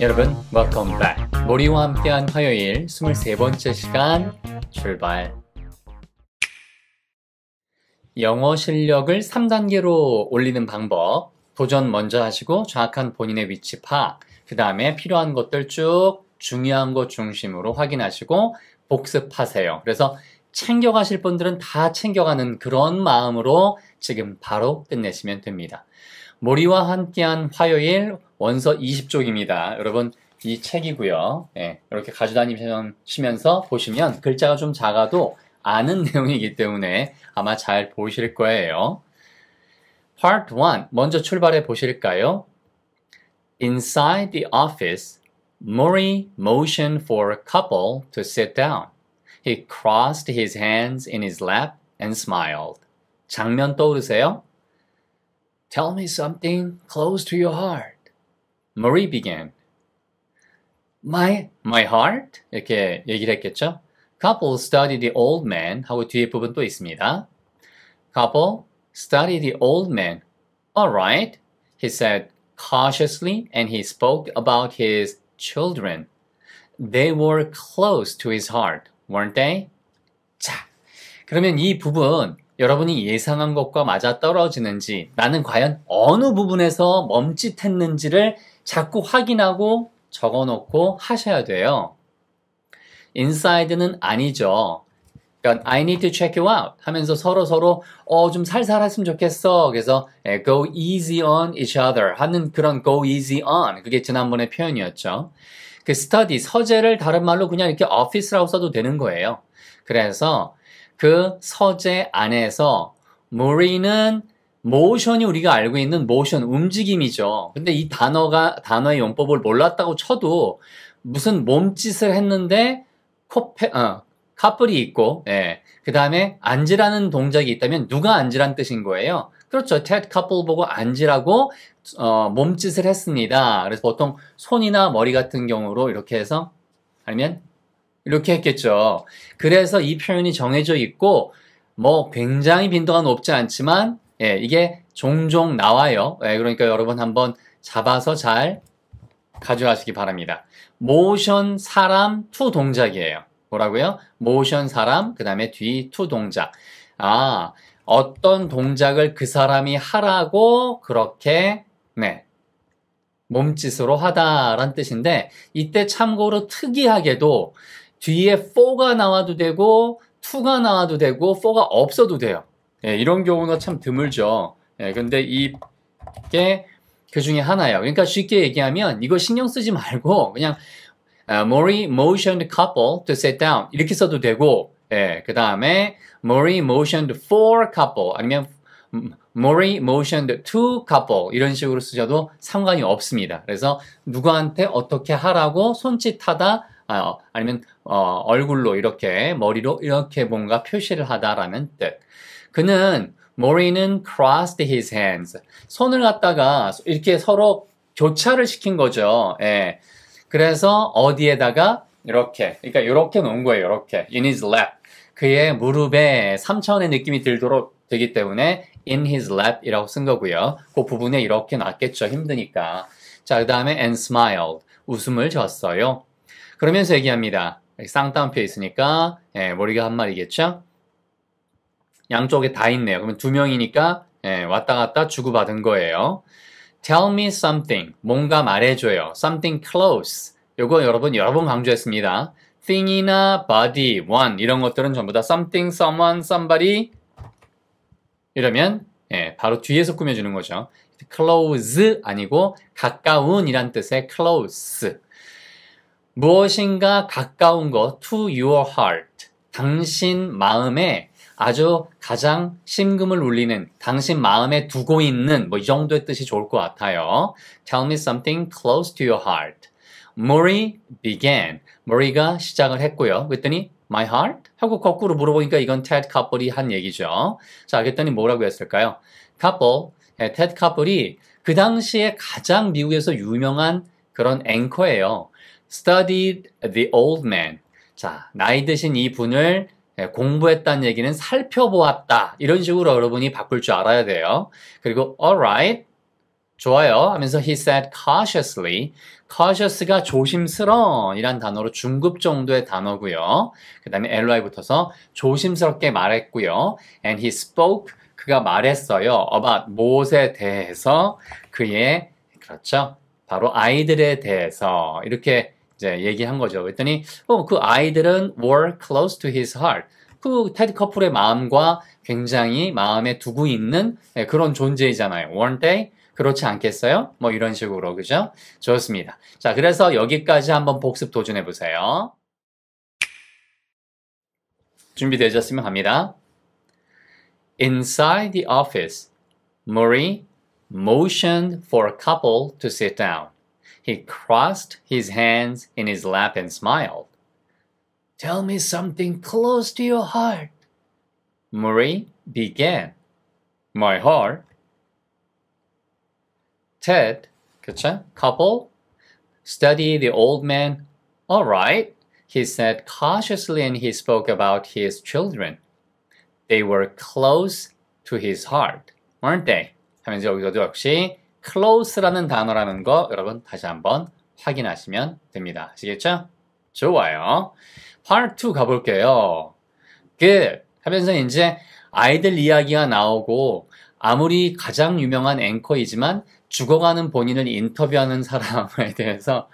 여러분, welcome back. 모리와 함께한 화요일 23번째 시간 출발. 영어 실력을 3단계로 올리는 방법. 도전 먼저 하시고 정확한 본인의 위치 파악. 그 다음에 필요한 것들 쭉 중요한 것 중심으로 확인하시고 복습하세요. 그래서 챙겨가실 분들은 다 챙겨가는 그런 마음으로 지금 바로 끝내시면 됩니다. 모리와 함께한 화요일 원서 20쪽입니다. 여러분 이 책이고요. 네, 이렇게 가져다니시면서 보시면 글자가 좀 작아도 아는 내용이기 때문에 아마 잘 보실 거예요. Part 1 먼저 출발해 보실까요? Inside the office, m o r r y motioned for a couple to sit down. He crossed his hands in his lap and smiled. 장면 떠오르세요? Tell me something close to your heart. Marie began. My, my heart? 이렇게 얘기를 했겠죠? Couple studied the old man 하고 뒤에 부분 또 있습니다. Couple studied the old man. Alright, he said cautiously and he spoke about his children. They were close to his heart, weren't they? 자, 그러면 이 부분 여러분이 예상한 것과 맞아 떨어지는지, 나는 과연 어느 부분에서 멈칫했는지를 자꾸 확인하고 적어 놓고 하셔야 돼요. 인사이드는 아니죠. 그러니까 I need to check you out 하면서 서로 서로 어 좀 살살했으면 좋겠어. 그래서 예, go easy on each other 하는 그런 go easy on 그게 지난번의 표현이었죠. 그 스터디 서재를 다른 말로 그냥 이렇게 office라고 써도 되는 거예요. 그래서 그 서재 안에서 무리는 모션이 우리가 알고 있는 모션 움직임이죠. 근데 이 단어가 단어의 용법을 몰랐다고 쳐도 무슨 몸짓을 했는데 코페 어, 카뿔이 있고 예. 그다음에 앉으라는 동작이 있다면 누가 앉으란 뜻인 거예요. 그렇죠. 테드 카뿔 보고 앉으라고 어, 몸짓을 했습니다. 그래서 보통 손이나 머리 같은 경우로 이렇게 해서 아니면 이렇게 했겠죠. 그래서 이 표현이 정해져 있고 뭐 굉장히 빈도가 높지 않지만 예, 이게 종종 나와요. 예, 그러니까 여러분 한번 잡아서 잘 가져가시기 바랍니다. 모션 사람 투 동작이에요. 뭐라고요? 모션 사람 그 다음에 뒤 투 동작. 아 어떤 동작을 그 사람이 하라고 그렇게 네 몸짓으로 하다란 뜻인데 이때 참고로 특이하게도 뒤에 4가 나와도 되고 2가 나와도 되고 4가 없어도 돼요. 예, 이런 경우가 참 드물죠. 예, 근데 이게 그 중에 하나예요. 그러니까 쉽게 얘기하면 이거 신경 쓰지 말고 그냥 uh, 아, Mori motioned couple to sit down 이렇게 써도 되고 예, 그 다음에 Mori motioned for couple 아니면 Mori motioned to couple 이런 식으로 쓰셔도 상관이 없습니다. 그래서 누구한테 어떻게 하라고 손짓하다 아, 아니면 어, 얼굴로 이렇게 머리로 이렇게 뭔가 표시를 하다라는 뜻. 그는 모리는 crossed his hands. 손을 갖다가 이렇게 서로 교차를 시킨 거죠. 예. 그래서 어디에다가 이렇게 그러니까 이렇게 놓은 거예요. 이렇게 in his lap. 그의 무릎에 3천원의 느낌이 들도록 되기 때문에 in his lap이라고 쓴 거고요. 그 부분에 이렇게 놨겠죠. 힘드니까. 자, 그다음에 and smiled. 웃음을 줬어요. 그러면서 얘기합니다. 쌍따옴표 있으니까 예, 머리가 한 마리겠죠? 양쪽에 다 있네요. 그러면 두 명이니까 예, 왔다 갔다 주고받은 거예요. Tell me something. 뭔가 말해줘요. Something close. 요거 여러분 여러 번 강조했습니다. thing이나 body, one 이런 것들은 전부 다 something, someone, somebody 이러면 예, 바로 뒤에서 꾸며주는 거죠. close 아니고 가까운이란 뜻의 close. 무엇인가 가까운 것 to your heart 당신 마음에 아주 가장 심금을 울리는 당신 마음에 두고 있는 뭐 이 정도의 뜻이 좋을 것 같아요. Tell me something close to your heart. Murray began. Murray가 시작을 했고요. 그랬더니 my heart 하고 거꾸로 물어보니까 이건 Ted c p 커플이 한 얘기죠. 자, 그랬더니 뭐라고 했을까요? c 커플, 네, Ted c p 커플이 그 당시에 가장 미국에서 유명한 그런 앵커예요. studied the old man. 자, 나이 드신 이 분을 예, 공부했다는 얘기는 살펴보았다. 이런 식으로 여러분이 바꿀 줄 알아야 돼요. 그리고 alright, 좋아요 하면서 he said cautiously. cautious가 조심스러운이란 단어로 중급 정도의 단어고요. 그 다음에 ly 붙어서 조심스럽게 말했고요. and he spoke, 그가 말했어요. about 무엇에 대해서 그의, 그렇죠. 바로 아이들에 대해서 이렇게 이제 얘기한 거죠. 그랬더니 어, 그 아이들은 were close to his heart. 그 테드 커플의 마음과 굉장히 마음에 두고 있는 예, 그런 존재이잖아요. weren't they? 그렇지 않겠어요? 뭐 이런 식으로 그죠? 좋습니다. 자, 그래서 여기까지 한번 복습 도전해 보세요. 준비되셨으면 합니다. Inside the office, Murray motioned for a couple to sit down. He crossed his hands in his lap and smiled. Tell me something close to your heart. Marie began. My heart. Ted, 그쵸? couple, study the old man. All right, he said cautiously and he spoke about his children. They were close to his heart, weren't they? 하면서 여기서도 역시 close라는 단어라는 거 여러분 다시 한번 확인하시면 됩니다. 아시겠죠? 좋아요. part 2 가볼게요. 그 하면서 이제 아이들 이야기가 나오고 아무리 가장 유명한 앵커이지만 죽어가는 본인을 인터뷰하는 사람에 대해서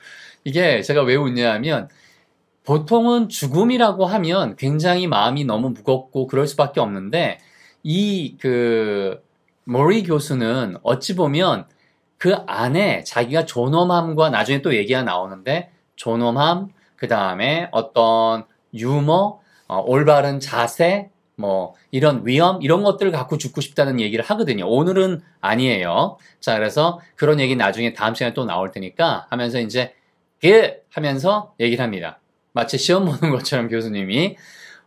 이게 제가 왜 웃냐면 하 보통은 죽음이라고 하면 굉장히 마음이 너무 무겁고 그럴 수밖에 없는데 이 그 모리 교수는 어찌 보면 그 안에 자기가 존엄함과 나중에 또 얘기가 나오는데 존엄함, 그 다음에 어떤 유머, 어, 올바른 자세, 뭐 이런 위험 이런 것들을 갖고 죽고 싶다는 얘기를 하거든요. 오늘은 아니에요. 자 그래서 그런 얘기 나중에 다음 시간에 또 나올 테니까 하면서 이제 그 하면서 얘기를 합니다. 마치 시험 보는 것처럼 교수님이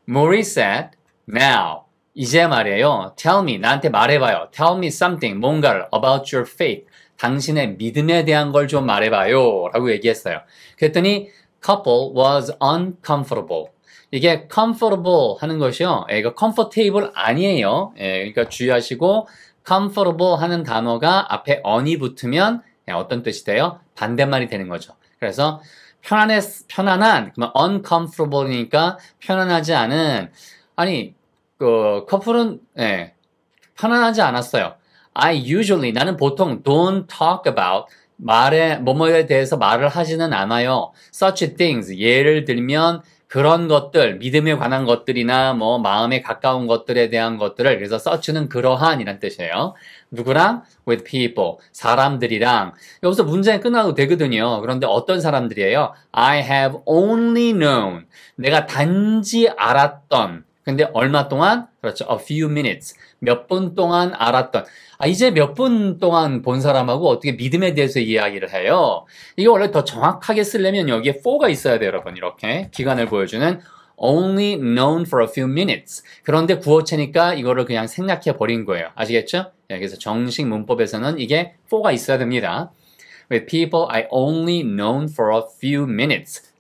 Mori said now 이제 말이에요. Tell me, 나한테 말해봐요. Tell me something, 뭔가를 about your faith. 당신의 믿음에 대한 걸 좀 말해봐요. 라고 얘기했어요. 그랬더니 couple was uncomfortable. 이게 comfortable 하는 것이요. 예, 이거 comfortable 아니에요. 예, 그러니까 주의하시고 comfortable 하는 단어가 앞에 on이 붙으면 어떤 뜻이 돼요? 반대말이 되는 거죠. 그래서 편안해, 편안한, 그러면 uncomfortable이니까 편안하지 않은, 아니, 그 커플은 예, 편안하지 않았어요. I usually 나는 보통 don't talk about 말에 뭐뭐에 대해서 말을 하지는 않아요. Such things 예를 들면 그런 것들 믿음에 관한 것들이나 뭐 마음에 가까운 것들에 대한 것들을 그래서 s u c h 는 그러한이란 뜻이에요. 누구랑 with people 사람들이랑 여기서 문장이 끝나도 되거든요. 그런데 어떤 사람들이에요? I have only known 내가 단지 알았던 근데 얼마 동안 그렇죠 a few minutes 몇 분 동안 알았던 아 이제 몇 분 동안 본 사람하고 어떻게 믿음에 대해서 이야기를 해요 이게 원래 더 정확하게 쓰려면 여기에 for가 있어야 돼요 여러분 이렇게 기간을 보여주는 only known for a few minutes 그런데 구어체니까 이거를 그냥 생략해 버린 거예요 아시겠죠? 예, 그래서 정식 문법에서는 이게 for가 있어야 됩니다 with people I only known for a few minutes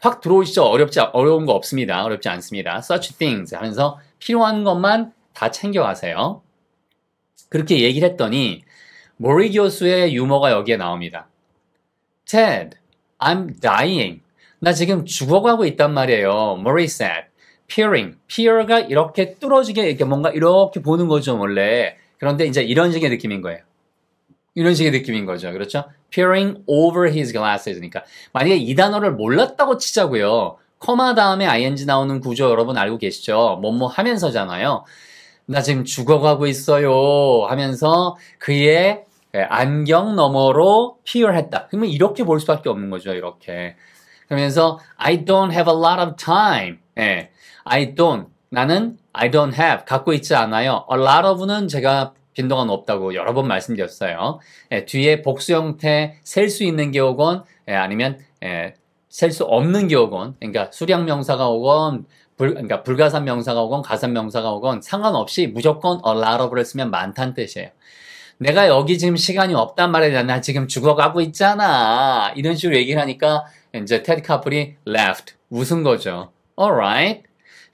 확 들어오시죠. 어렵지 어려운 거 없습니다. 어렵지 않습니다. Such things 하면서 필요한 것만 다 챙겨가세요. 그렇게 얘기를 했더니 모리 교수의 유머가 여기에 나옵니다. Ted, I'm dying. 나 지금 죽어가고 있단 말이에요. m 모리 said. Peering, peer가 이렇게 뚫어지게 이렇게 뭔가 이렇게 보는 거죠 원래. 그런데 이제 이런 식의 느낌인 거예요. 이런 식의 느낌인 거죠. 그렇죠? peering over his glasses. 그러니까 만약에 이 단어를 몰랐다고 치자고요. 커마 다음에 ing 나오는 구조 여러분 알고 계시죠? 뭐 뭐 하면서잖아요. 나 지금 죽어가고 있어요 하면서 그의 안경 너머로 peer했다. 그러면 이렇게 볼 수밖에 없는 거죠. 이렇게. 그러면서 I don't have a lot of time. 예. I don't 나는 I don't have 갖고 있지 않아요. a lot of는 제가 빈도가 없다고 여러 번 말씀드렸어요. 예, 뒤에 복수 형태 셀 수 있는 기억은 예, 아니면 예, 셀수 없는 기억은 그러니까 수량 명사가 오건 불, 그러니까 불가산 명사가 오건 가산 명사가 오건 상관없이 무조건 a lot of를 쓰면 많다는 뜻이에요. 내가 여기 지금 시간이 없단 말이야. 나 지금 죽어가고 있잖아. 이런 식으로 얘기를 하니까 이제 테디 카플이 left 웃은 거죠. Alright,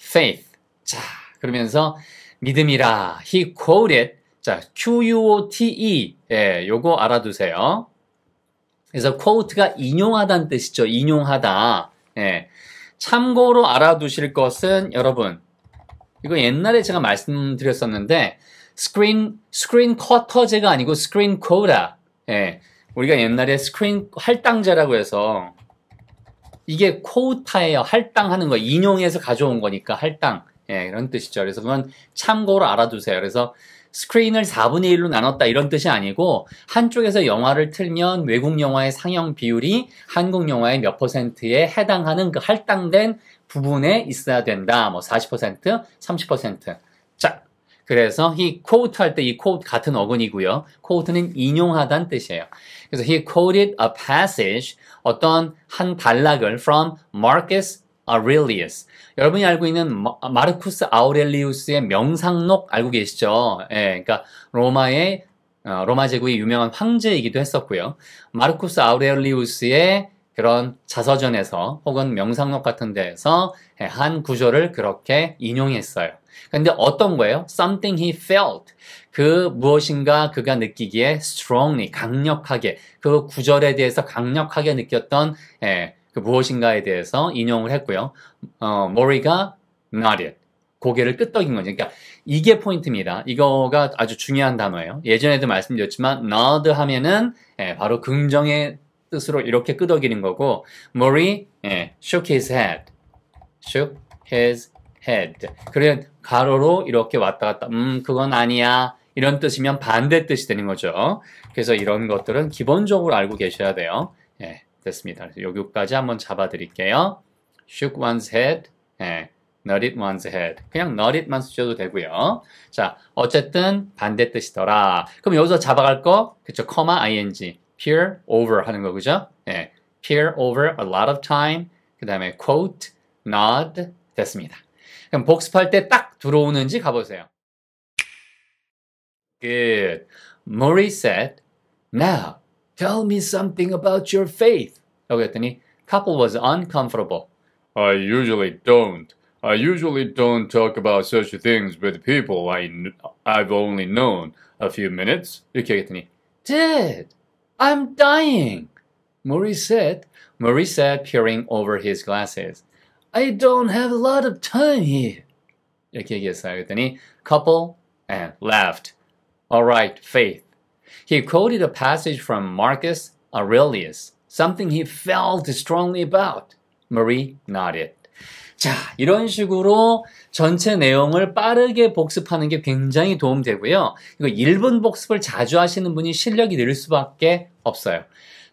faith. 자 그러면서 믿음이라 he quoted 자, QUOTE. 예, 요거 알아두세요. 그래서 quote가 인용하다는 뜻이죠. 인용하다. 예. 참고로 알아두실 것은 여러분 이거 옛날에 제가 말씀드렸었는데 스크린 스크린 쿼터제가 아니고 스크린 코다 예. 우리가 옛날에 스크린 할당제라고 해서 이게 코우타예요 할당하는 거 인용해서 가져온 거니까 할당. 예, 이런 뜻이죠. 그래서 그건 참고로 알아두세요. 그래서 스크린을 4분의 1로 나눴다 이런 뜻이 아니고 한쪽에서 영화를 틀면 외국 영화의 상영 비율이 한국 영화의 몇 퍼센트에 해당하는 그 할당된 부분에 있어야 된다. 뭐 40%, 30%. 자, 그래서 he quote 할 때 이 quote 같은 어근이고요. quote는 인용하다는 뜻이에요. 그래서 he quoted a passage 어떤 한 단락을 from Marcus Aurelius. 여러분이 알고 있는 마르쿠스 아우렐리우스의 명상록 알고 계시죠? 예, 그러니까 로마의 어, 로마 제국의 유명한 황제이기도 했었고요. 마르쿠스 아우렐리우스의 그런 자서전에서 혹은 명상록 같은 데에서 예, 한 구절을 그렇게 인용했어요. 근데 어떤 거예요? Something he felt. 그 무엇인가 그가 느끼기에 strongly, 강력하게, 그 구절에 대해서 강력하게 느꼈던 예, 그 무엇인가에 대해서 인용을 했고요. 어, 모리가 not it. 고개를 끄덕인 거죠. 그러니까 이게 포인트입니다. 이거가 아주 중요한 단어예요. 예전에도 말씀드렸지만 nod 하면은 예, 바로 긍정의 뜻으로 이렇게 끄덕이는 거고 머리 예, shook his head, shook his head. 그래 가로로 이렇게 왔다 갔다. 음 그건 아니야. 이런 뜻이면 반대 뜻이 되는 거죠. 그래서 이런 것들은 기본적으로 알고 계셔야 돼요. 예. 됐습니다. 그래서 여기까지 한번 잡아드릴게요. shook one's head, 네, n o t t e d one's head. 그냥 n o t t e d 만 쓰셔도 되고요. 자, 어쨌든 반대 뜻이더라. 그럼 여기서 잡아갈 거, 그쵸? comma ing, peer over 하는 거, 그죠? 네, peer over a lot of time, 그 다음에 quote, nod 됐습니다. 그럼 복습할 때 딱 들어오는지 가보세요. Good. Murray said, Now, Tell me something about your faith. 여겼더니 couple was uncomfortable. I usually don't. I usually don't talk about such things with people I kn- I've only known a few minutes. 이렇게 얘기했더니, Dad, I'm dying. Maurice said. Murray said, peering over his glasses. I don't have a lot of time here. 이렇게 얘기했어요. 그랬더니 couple and eh, laughed. All right, faith. He quoted a passage from Marcus Aurelius, something he felt strongly about. Marie nodded. 자, 이런 식으로 전체 내용을 빠르게 복습하는 게 굉장히 도움되고요. 이거 1분 복습을 자주 하시는 분이 실력이 늘 수밖에 없어요.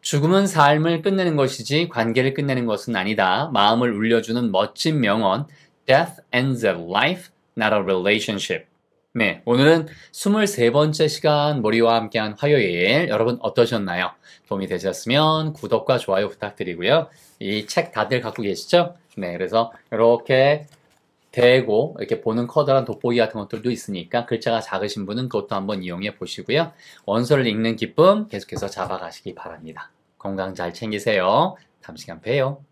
죽음은 삶을 끝내는 것이지 관계를 끝내는 것은 아니다. 마음을 울려주는 멋진 명언 Death ends a life, not a relationship. 네, 오늘은 23번째 시간 머리와 함께한 화요일 여러분 어떠셨나요? 도움이 되셨으면 구독과 좋아요 부탁드리고요. 이 책 다들 갖고 계시죠? 네, 그래서 이렇게 대고 이렇게 보는 커다란 돋보기 같은 것들도 있으니까 글자가 작으신 분은 그것도 한번 이용해 보시고요. 원서를 읽는 기쁨 계속해서 잡아가시기 바랍니다. 건강 잘 챙기세요. 다음 시간 봬요.